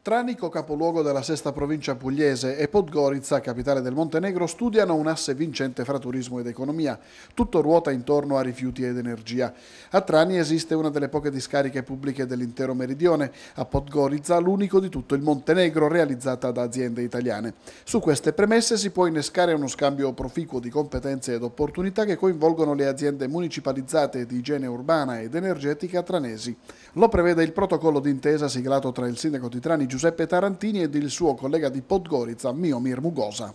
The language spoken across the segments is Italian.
Tranico, capoluogo della sesta provincia pugliese, e Podgorica, capitale del Montenegro, studiano un asse vincente fra turismo ed economia. Tutto ruota intorno a rifiuti ed energia. A Trani esiste una delle poche discariche pubbliche dell'intero meridione, a Podgorica l'unico di tutto il Montenegro realizzata da aziende italiane. Su queste premesse si può innescare uno scambio proficuo di competenze ed opportunità che coinvolgono le aziende municipalizzate di igiene urbana ed energetica tranesi. Lo prevede il protocollo d'intesa siglato tra il sindaco di Trani Giuseppe Tarantini ed il suo collega di Podgorica Miomir Mugosa.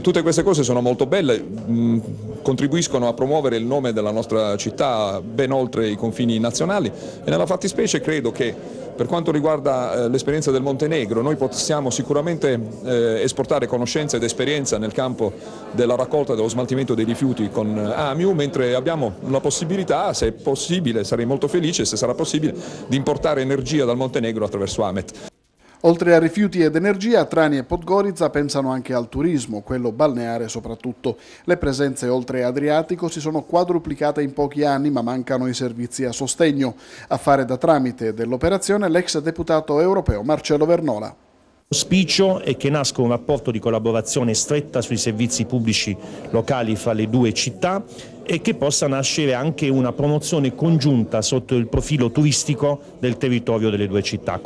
Tutte queste cose sono molto belle, mm, contribuiscono a promuovere il nome della nostra città ben oltre i confini nazionali e nella fattispecie credo che per quanto riguarda eh, l'esperienza del Montenegro noi possiamo sicuramente eh, esportare conoscenza ed esperienza nel campo della raccolta e dello smaltimento dei rifiuti con eh, AMIU, mentre abbiamo la possibilità, se è possibile, sarei molto felice, se sarà possibile, di importare energia dal Montenegro attraverso AMET. Oltre a rifiuti ed energia, Trani e Podgorica pensano anche al turismo, quello balneare soprattutto. Le presenze oltre Adriatico si sono quadruplicate in pochi anni, ma mancano i servizi a sostegno. A fare da tramite dell'operazione l'ex deputato europeo Marcello Vernola. L'auspicio è che nasca un rapporto di collaborazione stretta sui servizi pubblici locali fra le due città e che possa nascere anche una promozione congiunta sotto il profilo turistico del territorio delle due città.